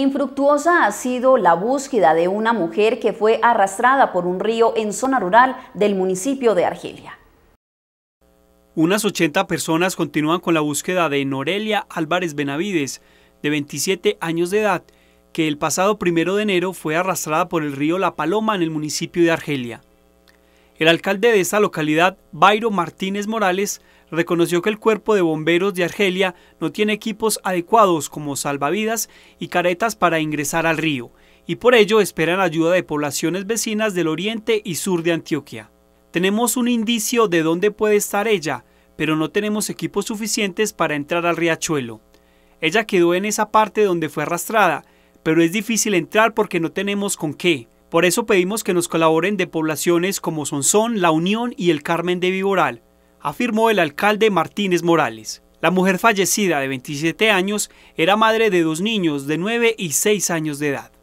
Infructuosa ha sido la búsqueda de una mujer que fue arrastrada por un río en zona rural del municipio de Argelia. Unas 80 personas continúan con la búsqueda de Norelia Álvarez Benavides, de 27 años de edad, que el pasado primero de enero fue arrastrada por el río La Paloma en el municipio de Argelia. El alcalde de esa localidad, Bairo Martínez Morales, reconoció que el cuerpo de bomberos de Argelia no tiene equipos adecuados como salvavidas y caretas para ingresar al río, y por ello esperan ayuda de poblaciones vecinas del oriente y sur de Antioquia. Tenemos un indicio de dónde puede estar ella, pero no tenemos equipos suficientes para entrar al riachuelo. Ella quedó en esa parte donde fue arrastrada, pero es difícil entrar porque no tenemos con qué. Por eso pedimos que nos colaboren de poblaciones como Sonsón, La Unión y el Carmen de Viboral, afirmó el alcalde Martínez Morales. La mujer fallecida de 27 años era madre de dos niños de 9 y 6 años de edad.